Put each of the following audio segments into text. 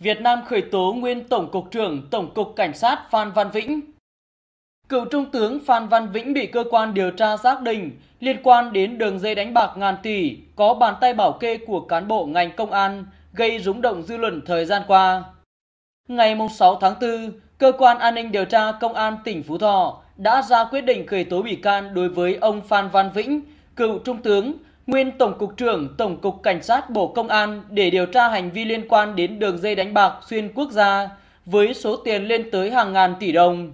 Việt Nam khởi tố nguyên Tổng cục trưởng Tổng cục Cảnh sát Phan Văn Vĩnh. Cựu Trung tướng Phan Văn Vĩnh bị cơ quan điều tra xác định liên quan đến đường dây đánh bạc ngàn tỷ có bàn tay bảo kê của cán bộ ngành công an gây rúng động dư luận thời gian qua. Ngày 6 tháng 4, Cơ quan An ninh điều tra Công an tỉnh Phú Thọ đã ra quyết định khởi tố bị can đối với ông Phan Văn Vĩnh, cựu Trung tướng, nguyên Tổng cục trưởng Tổng cục Cảnh sát Bộ Công an để điều tra hành vi liên quan đến đường dây đánh bạc xuyên quốc gia với số tiền lên tới hàng ngàn tỷ đồng.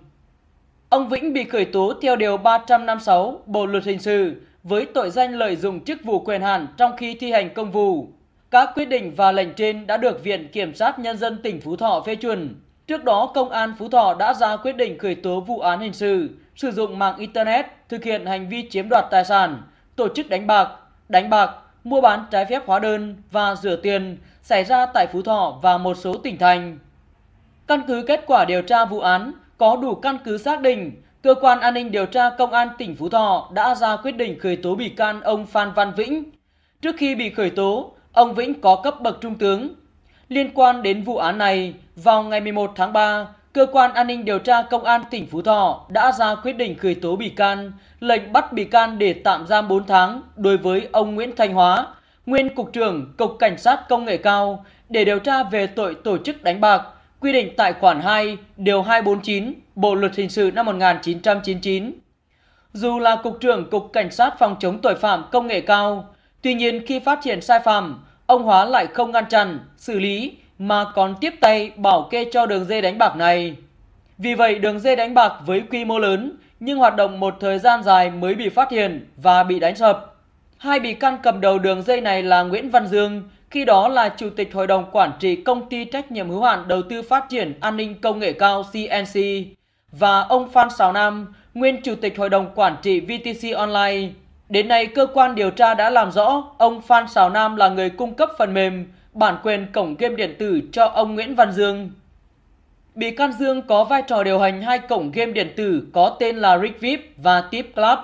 Ông Vĩnh bị khởi tố theo Điều 356 Bộ Luật Hình sự với tội danh lợi dụng chức vụ quyền hạn trong khi thi hành công vụ. Các quyết định và lệnh trên đã được Viện Kiểm sát Nhân dân tỉnh Phú Thọ phê chuẩn. Trước đó, Công an Phú Thọ đã ra quyết định khởi tố vụ án hình sự, sử dụng mạng Internet, thực hiện hành vi chiếm đoạt tài sản, tổ chức đánh bạc, đánh bạc, mua bán trái phép hóa đơn và rửa tiền xảy ra tại Phú Thọ và một số tỉnh thành. Căn cứ kết quả điều tra vụ án có đủ căn cứ xác định Cơ quan an ninh điều tra Công an tỉnh Phú Thọ đã ra quyết định khởi tố bị can ông Phan Văn Vĩnh. Trước khi bị khởi tố, ông Vĩnh có cấp bậc trung tướng. Liên quan đến vụ án này, vào ngày 11 tháng 3, Cơ quan an ninh điều tra Công an tỉnh Phú Thọ đã ra quyết định khởi tố bị can, lệnh bắt bị can để tạm giam 4 tháng đối với ông Nguyễn Thanh Hóa, nguyên Cục trưởng Cục Cảnh sát Công nghệ cao để điều tra về tội tổ chức đánh bạc, quy định tại khoản 2, điều 249 Bộ Luật Hình sự năm 1999. Dù là Cục trưởng Cục Cảnh sát Phòng chống tội phạm công nghệ cao, tuy nhiên khi phát hiện sai phạm, ông Hóa lại không ngăn chặn, xử lý mà còn tiếp tay bảo kê cho đường dây đánh bạc này. Vì vậy, đường dây đánh bạc với quy mô lớn nhưng hoạt động một thời gian dài mới bị phát hiện và bị đánh sập. Hai bị can cầm đầu đường dây này là Nguyễn Văn Dương, khi đó là Chủ tịch Hội đồng Quản trị Công ty Trách nhiệm hữu hạn Đầu tư Phát triển An ninh Công nghệ cao CNC và ông Phan Sào Nam, nguyên Chủ tịch Hội đồng Quản trị VTC Online. Đến nay, cơ quan điều tra đã làm rõ ông Phan Sào Nam là người cung cấp phần mềm bản quyền cổng game điện tử cho ông Nguyễn Văn Dương. Bị can Dương có vai trò điều hành hai cổng game điện tử có tên là RigVip và Tip Club.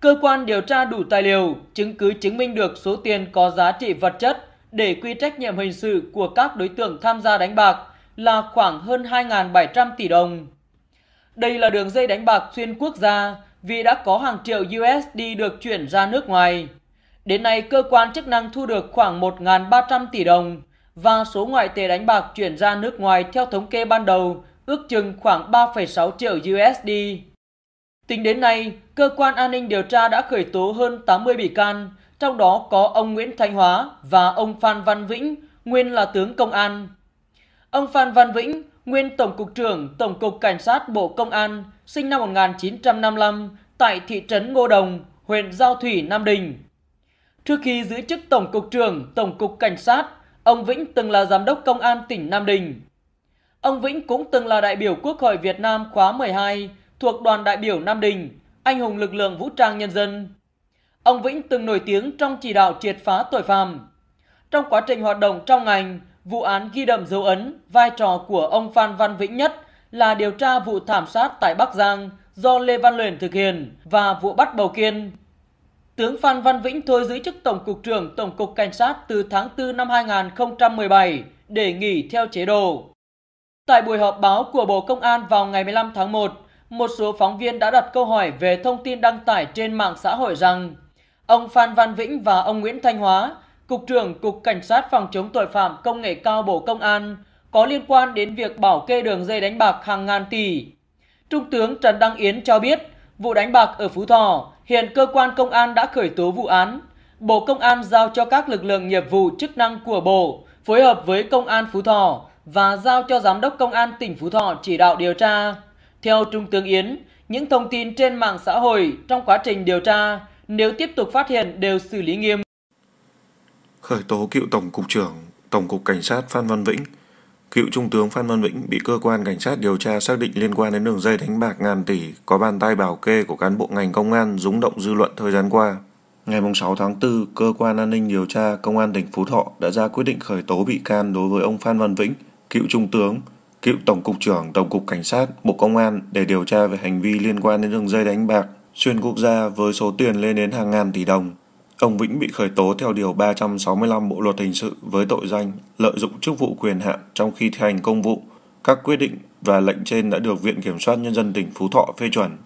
Cơ quan điều tra đủ tài liệu, chứng cứ chứng minh được số tiền có giá trị vật chất để quy trách nhiệm hình sự của các đối tượng tham gia đánh bạc là khoảng hơn 2.700 tỷ đồng. Đây là đường dây đánh bạc xuyên quốc gia vì đã có hàng triệu USD được chuyển ra nước ngoài. Đến nay, cơ quan chức năng thu được khoảng 1.300 tỷ đồng và số ngoại tệ đánh bạc chuyển ra nước ngoài theo thống kê ban đầu ước chừng khoảng 3,6 triệu USD. Tính đến nay, cơ quan an ninh điều tra đã khởi tố hơn 80 bị can, trong đó có ông Nguyễn Thanh Hóa và ông Phan Văn Vĩnh, nguyên là tướng công an. Ông Phan Văn Vĩnh, nguyên Tổng cục trưởng Tổng cục Cảnh sát Bộ Công an, sinh năm 1955 tại thị trấn Ngô Đồng, huyện Giao Thủy, Nam Định. Trước khi giữ chức Tổng cục trưởng Tổng cục Cảnh sát, ông Vĩnh từng là Giám đốc Công an tỉnh Nam Định. Ông Vĩnh cũng từng là đại biểu Quốc hội Việt Nam khóa 12 thuộc đoàn đại biểu Nam Định, anh hùng lực lượng vũ trang nhân dân. Ông Vĩnh từng nổi tiếng trong chỉ đạo triệt phá tội phạm. Trong quá trình hoạt động trong ngành, vụ án ghi đậm dấu ấn vai trò của ông Phan Văn Vĩnh nhất là điều tra vụ thảm sát tại Bắc Giang do Lê Văn Luyện thực hiện và vụ bắt Bầu Kiên tướng Phan Văn Vĩnh thôi giữ chức Tổng cục trưởng Tổng cục Cảnh sát từ tháng 4 năm 2017 để nghỉ theo chế độ. Tại buổi họp báo của Bộ Công an vào ngày 15 tháng 1, một số phóng viên đã đặt câu hỏi về thông tin đăng tải trên mạng xã hội rằng ông Phan Văn Vĩnh và ông Nguyễn Thanh Hóa, Cục trưởng Cục Cảnh sát phòng chống tội phạm công nghệ cao Bộ Công an, có liên quan đến việc bảo kê đường dây đánh bạc hàng ngàn tỷ. Trung tướng Trần Đăng Yến cho biết, Vụ đánh bạc ở Phú Thọ, hiện cơ quan công an đã khởi tố vụ án. Bộ Công an giao cho các lực lượng nghiệp vụ chức năng của Bộ phối hợp với Công an Phú Thọ và giao cho Giám đốc Công an tỉnh Phú Thọ chỉ đạo điều tra. Theo Trung tướng Yến, những thông tin trên mạng xã hội trong quá trình điều tra, nếu tiếp tục phát hiện đều xử lý nghiêm. Khởi tố cựu Tổng cục trưởng Tổng cục Cảnh sát Phan Văn Vĩnh – cựu trung tướng Phan Văn Vĩnh bị cơ quan cảnh sát điều tra xác định liên quan đến đường dây đánh bạc ngàn tỷ có bàn tay bảo kê của cán bộ ngành công an rúng động dư luận thời gian qua. Ngày 6 tháng 4, cơ quan an ninh điều tra công an tỉnh Phú Thọ đã ra quyết định khởi tố bị can đối với ông Phan Văn Vĩnh, cựu trung tướng, cựu tổng cục trưởng Tổng cục Cảnh sát, Bộ Công an để điều tra về hành vi liên quan đến đường dây đánh bạc xuyên quốc gia với số tiền lên đến hàng ngàn tỷ đồng. Ông Vĩnh bị khởi tố theo Điều 365 Bộ Luật Hình sự với tội danh lợi dụng chức vụ quyền hạn trong khi thi hành công vụ. Các quyết định và lệnh trên đã được Viện Kiểm soát Nhân dân tỉnh Phú Thọ phê chuẩn.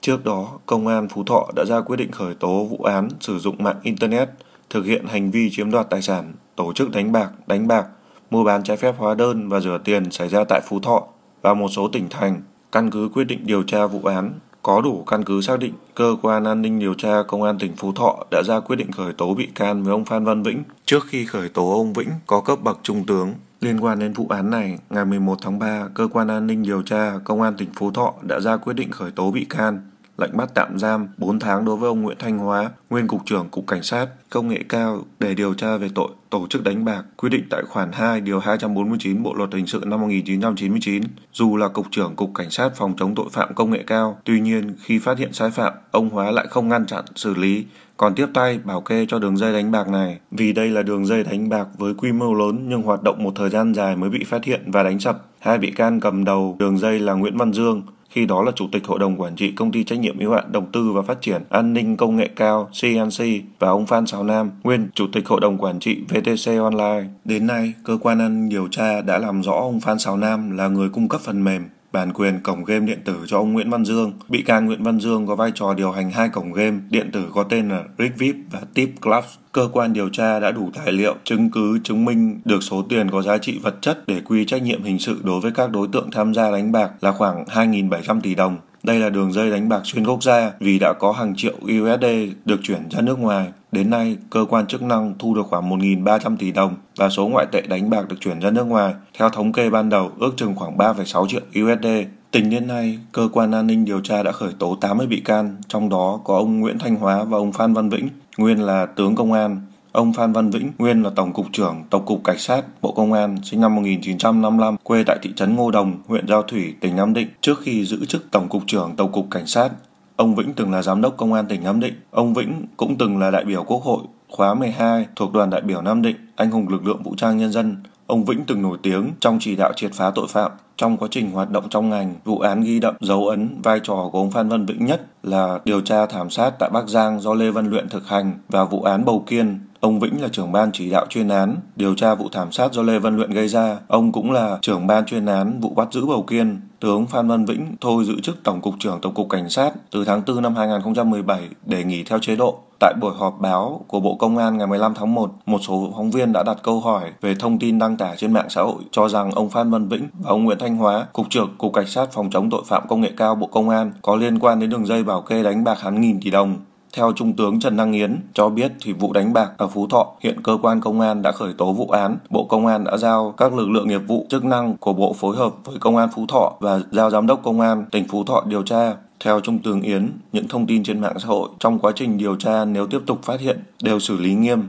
Trước đó, Công an Phú Thọ đã ra quyết định khởi tố vụ án sử dụng mạng Internet thực hiện hành vi chiếm đoạt tài sản, tổ chức đánh bạc, đánh bạc, mua bán trái phép hóa đơn và rửa tiền xảy ra tại Phú Thọ và một số tỉnh thành, căn cứ quyết định điều tra vụ án có đủ căn cứ xác định cơ quan an ninh điều tra công an tỉnh Phú Thọ đã ra quyết định khởi tố bị can với ông Phan Văn Vĩnh trước khi khởi tố ông Vĩnh có cấp bậc trung tướng. Liên quan đến vụ án này, ngày 11 tháng 3, cơ quan an ninh điều tra công an tỉnh Phú Thọ đã ra quyết định khởi tố bị can lệnh bắt tạm giam 4 tháng đối với ông Nguyễn Thanh Hóa, nguyên cục trưởng cục cảnh sát công nghệ cao để điều tra về tội tổ chức đánh bạc quy định tại khoản 2 điều 249 Bộ luật hình sự năm 1999. Dù là cục trưởng cục cảnh sát phòng chống tội phạm công nghệ cao, tuy nhiên khi phát hiện sai phạm, ông Hóa lại không ngăn chặn xử lý còn tiếp tay bảo kê cho đường dây đánh bạc này vì đây là đường dây đánh bạc với quy mô lớn nhưng hoạt động một thời gian dài mới bị phát hiện và đánh sập hai bị can cầm đầu đường dây là Nguyễn Văn Dương khi đó là chủ tịch hội đồng quản trị công ty trách nhiệm hữu hạn đầu tư và phát triển an ninh công nghệ cao CNC và ông Phan Sào Nam, nguyên chủ tịch hội đồng quản trị VTC Online. Đến nay, cơ quan an điều tra đã làm rõ ông Phan Sào Nam là người cung cấp phần mềm bản quyền cổng game điện tử cho ông Nguyễn Văn Dương. Bị can Nguyễn Văn Dương có vai trò điều hành hai cổng game điện tử có tên là Rigvip và Tip Club. Cơ quan điều tra đã đủ tài liệu, chứng cứ chứng minh được số tiền có giá trị vật chất để quy trách nhiệm hình sự đối với các đối tượng tham gia đánh bạc là khoảng 2.700 tỷ đồng. Đây là đường dây đánh bạc xuyên quốc gia vì đã có hàng triệu USD được chuyển ra nước ngoài. Đến nay, cơ quan chức năng thu được khoảng 1.300 tỷ đồng và số ngoại tệ đánh bạc được chuyển ra nước ngoài. Theo thống kê ban đầu, ước chừng khoảng 3,6 triệu USD. Tính đến nay, cơ quan an ninh điều tra đã khởi tố 80 bị can, trong đó có ông Nguyễn Thanh Hóa và ông Phan Văn Vĩnh, nguyên là tướng công an, Ông Phan Văn Vĩnh, nguyên là Tổng cục trưởng Tổng cục Cảnh sát Bộ Công an, sinh năm 1955, quê tại thị trấn Ngô Đồng, huyện Giao Thủy, tỉnh Nam Định. Trước khi giữ chức Tổng cục trưởng Tổng cục Cảnh sát, ông Vĩnh từng là Giám đốc Công an tỉnh Nam Định. Ông Vĩnh cũng từng là đại biểu Quốc hội khóa 12 thuộc đoàn đại biểu Nam Định, anh hùng lực lượng vũ trang nhân dân. Ông Vĩnh từng nổi tiếng trong chỉ đạo triệt phá tội phạm. Trong quá trình hoạt động trong ngành, vụ án ghi đậm dấu ấn vai trò của ông Phan Văn Vĩnh nhất là điều tra thảm sát tại Bắc Giang do Lê Văn Luyện thực hành và vụ án Bầu Kiên Ông Vĩnh là trưởng ban chỉ đạo chuyên án điều tra vụ thảm sát do Lê Văn Luyện gây ra. Ông cũng là trưởng ban chuyên án vụ bắt giữ Bầu Kiên. Tướng Phan Văn Vĩnh thôi giữ chức Tổng cục trưởng Tổng cục Cảnh sát từ tháng 4 năm 2017 để nghỉ theo chế độ. Tại buổi họp báo của Bộ Công an ngày 15 tháng 1, một số phóng viên đã đặt câu hỏi về thông tin đăng tải trên mạng xã hội cho rằng ông Phan Văn Vĩnh và ông Nguyễn Thanh Hóa, Cục trưởng Cục Cảnh sát Phòng chống tội phạm công nghệ cao Bộ Công an có liên quan đến đường dây bảo kê đánh bạc hàng nghìn tỷ đồng theo Trung tướng Trần Năng Yến cho biết thì vụ đánh bạc ở Phú Thọ hiện cơ quan công an đã khởi tố vụ án. Bộ Công an đã giao các lực lượng nghiệp vụ chức năng của Bộ phối hợp với Công an Phú Thọ và giao Giám đốc Công an tỉnh Phú Thọ điều tra. Theo Trung tướng Yến, những thông tin trên mạng xã hội trong quá trình điều tra nếu tiếp tục phát hiện đều xử lý nghiêm.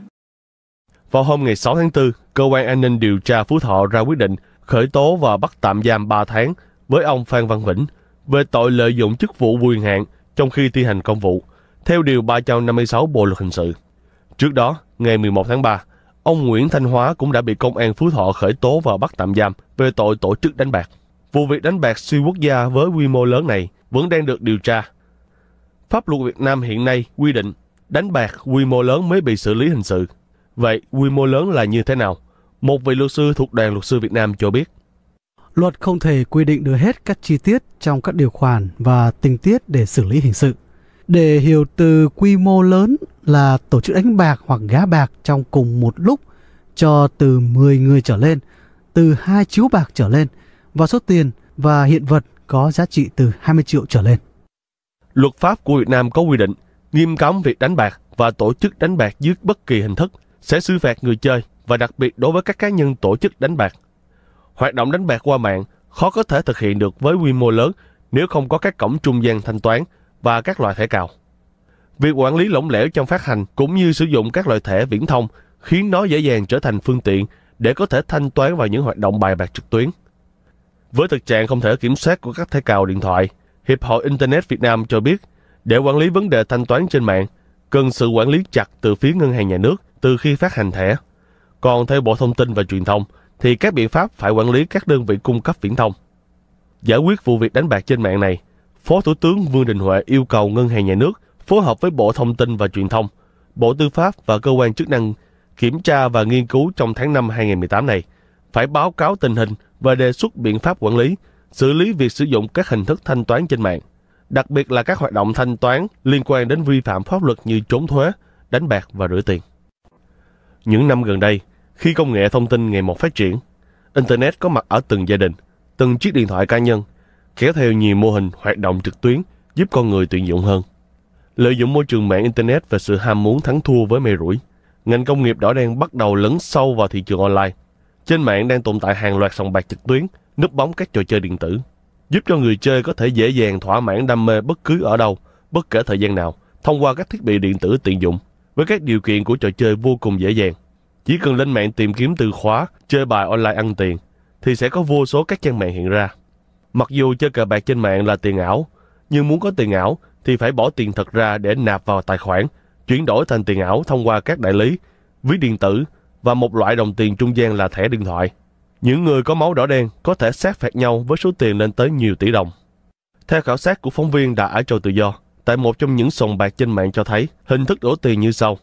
Vào hôm ngày 6 tháng 4, Cơ quan An ninh điều tra Phú Thọ ra quyết định khởi tố và bắt tạm giam 3 tháng với ông Phan Văn Vĩnh về tội lợi dụng chức vụ quyền hạn trong khi thi hành công vụ theo Điều 356 Bộ Luật Hình sự. Trước đó, ngày 11 tháng 3, ông Nguyễn Thanh Hóa cũng đã bị Công an Phú Thọ khởi tố và bắt tạm giam về tội tổ chức đánh bạc. Vụ việc đánh bạc xuyên quốc gia với quy mô lớn này vẫn đang được điều tra. Pháp luật Việt Nam hiện nay quy định đánh bạc quy mô lớn mới bị xử lý hình sự. Vậy quy mô lớn là như thế nào? Một vị luật sư thuộc đoàn luật sư Việt Nam cho biết. Luật không thể quy định được hết các chi tiết trong các điều khoản và tình tiết để xử lý hình sự để hiểu từ quy mô lớn là tổ chức đánh bạc hoặc gá bạc trong cùng một lúc cho từ 10 người trở lên, từ hai chiếu bạc trở lên và số tiền và hiện vật có giá trị từ 20 triệu trở lên. Luật pháp của Việt Nam có quy định nghiêm cấm việc đánh bạc và tổ chức đánh bạc dưới bất kỳ hình thức sẽ xử phạt người chơi và đặc biệt đối với các cá nhân tổ chức đánh bạc. Hoạt động đánh bạc qua mạng khó có thể thực hiện được với quy mô lớn nếu không có các cổng trung gian thanh toán và các loại thẻ cào. Việc quản lý lỏng lẻo trong phát hành cũng như sử dụng các loại thẻ viễn thông khiến nó dễ dàng trở thành phương tiện để có thể thanh toán vào những hoạt động bài bạc trực tuyến. Với thực trạng không thể kiểm soát của các thẻ cào điện thoại, Hiệp hội Internet Việt Nam cho biết để quản lý vấn đề thanh toán trên mạng cần sự quản lý chặt từ phía ngân hàng nhà nước từ khi phát hành thẻ. Còn theo Bộ Thông tin và Truyền thông thì các biện pháp phải quản lý các đơn vị cung cấp viễn thông. Giải quyết vụ việc đánh bạc trên mạng này Phó Thủ tướng Vương Đình Huệ yêu cầu Ngân hàng Nhà nước phối hợp với Bộ Thông tin và Truyền thông, Bộ Tư pháp và cơ quan chức năng kiểm tra và nghiên cứu trong tháng 5 2018 này, phải báo cáo tình hình và đề xuất biện pháp quản lý, xử lý việc sử dụng các hình thức thanh toán trên mạng, đặc biệt là các hoạt động thanh toán liên quan đến vi phạm pháp luật như trốn thuế, đánh bạc và rửa tiền. Những năm gần đây, khi công nghệ thông tin ngày một phát triển, Internet có mặt ở từng gia đình, từng chiếc điện thoại cá nhân – kéo theo nhiều mô hình hoạt động trực tuyến giúp con người tuyển dụng hơn. Lợi dụng môi trường mạng Internet và sự ham muốn thắng thua với mê rủi, ngành công nghiệp đỏ đen bắt đầu lấn sâu vào thị trường online. Trên mạng đang tồn tại hàng loạt sòng bạc trực tuyến, núp bóng các trò chơi điện tử, giúp cho người chơi có thể dễ dàng thỏa mãn đam mê bất cứ ở đâu, bất kể thời gian nào, thông qua các thiết bị điện tử tiện dụng, với các điều kiện của trò chơi vô cùng dễ dàng. Chỉ cần lên mạng tìm kiếm từ khóa chơi bài online ăn tiền, thì sẽ có vô số các trang mạng hiện ra. Mặc dù chơi cờ bạc trên mạng là tiền ảo, nhưng muốn có tiền ảo thì phải bỏ tiền thật ra để nạp vào tài khoản, chuyển đổi thành tiền ảo thông qua các đại lý, ví điện tử và một loại đồng tiền trung gian là thẻ điện thoại. Những người có máu đỏ đen có thể sát phạt nhau với số tiền lên tới nhiều tỷ đồng. Theo khảo sát của phóng viên đã ở châu tự do, tại một trong những sòng bạc trên mạng cho thấy hình thức đổ tiền như sau.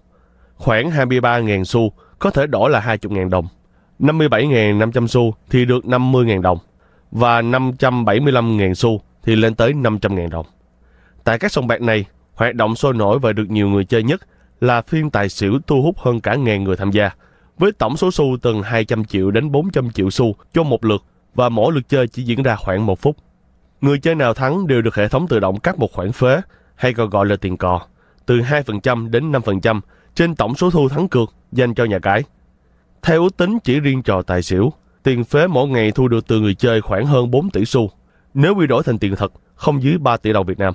Khoảng 23.000 xu có thể đổ là 20.000 đồng, 57.500 xu thì được 50.000 đồng, và 575.000 xu thì lên tới 500.000 đồng. Tại các sòng bạc này, hoạt động sôi nổi và được nhiều người chơi nhất là phiên tài xỉu thu hút hơn cả ngàn người tham gia, với tổng số xu từ 200 triệu đến 400 triệu xu cho một lượt và mỗi lượt chơi chỉ diễn ra khoảng một phút. Người chơi nào thắng đều được hệ thống tự động cắt một khoản phế, hay còn gọi là tiền cò, từ 2% đến 5% trên tổng số thu thắng cược dành cho nhà cái. Theo ước tính chỉ riêng trò tài xỉu, Tiền phế mỗi ngày thu được từ người chơi khoảng hơn 4 tỷ xu, nếu quy đổi thành tiền thật, không dưới 3 tỷ đồng Việt Nam.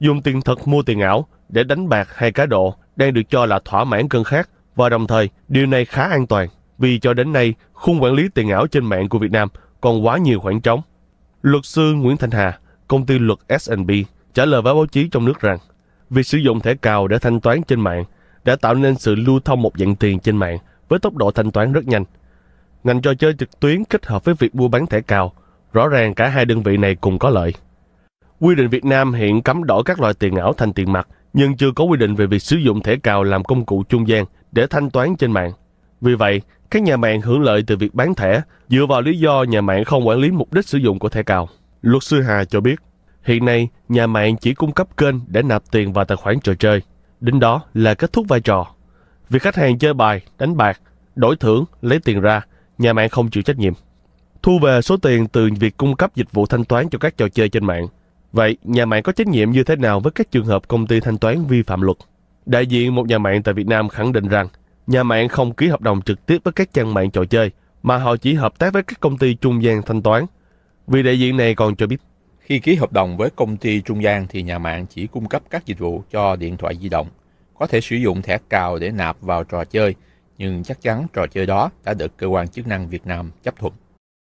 Dùng tiền thật mua tiền ảo để đánh bạc hay cá độ đang được cho là thỏa mãn cơn khát và đồng thời điều này khá an toàn vì cho đến nay khung quản lý tiền ảo trên mạng của Việt Nam còn quá nhiều khoảng trống. Luật sư Nguyễn Thanh Hà, công ty luật S&P trả lời với báo chí trong nước rằng việc sử dụng thẻ cào để thanh toán trên mạng đã tạo nên sự lưu thông một dạng tiền trên mạng với tốc độ thanh toán rất nhanh Ngành trò chơi trực tuyến kết hợp với việc mua bán thẻ cào, rõ ràng cả hai đơn vị này cùng có lợi. Quy định Việt Nam hiện cấm đổi các loại tiền ảo thành tiền mặt, nhưng chưa có quy định về việc sử dụng thẻ cào làm công cụ trung gian để thanh toán trên mạng. Vì vậy, các nhà mạng hưởng lợi từ việc bán thẻ dựa vào lý do nhà mạng không quản lý mục đích sử dụng của thẻ cào. Luật sư Hà cho biết, hiện nay nhà mạng chỉ cung cấp kênh để nạp tiền vào tài khoản trò chơi. Đến đó là kết thúc vai trò. Việc khách hàng chơi bài, đánh bạc, đổi thưởng, lấy tiền ra – nhà mạng không chịu trách nhiệm. Thu về số tiền từ việc cung cấp dịch vụ thanh toán cho các trò chơi trên mạng. Vậy, nhà mạng có trách nhiệm như thế nào với các trường hợp công ty thanh toán vi phạm luật? Đại diện một nhà mạng tại Việt Nam khẳng định rằng, nhà mạng không ký hợp đồng trực tiếp với các trang mạng trò chơi, mà họ chỉ hợp tác với các công ty trung gian thanh toán. Vì đại diện này còn cho biết, khi ký hợp đồng với công ty trung gian thì nhà mạng chỉ cung cấp các dịch vụ cho điện thoại di động, có thể sử dụng thẻ cào để nạp vào trò chơi – nhưng chắc chắn trò chơi đó đã được cơ quan chức năng Việt Nam chấp thuận.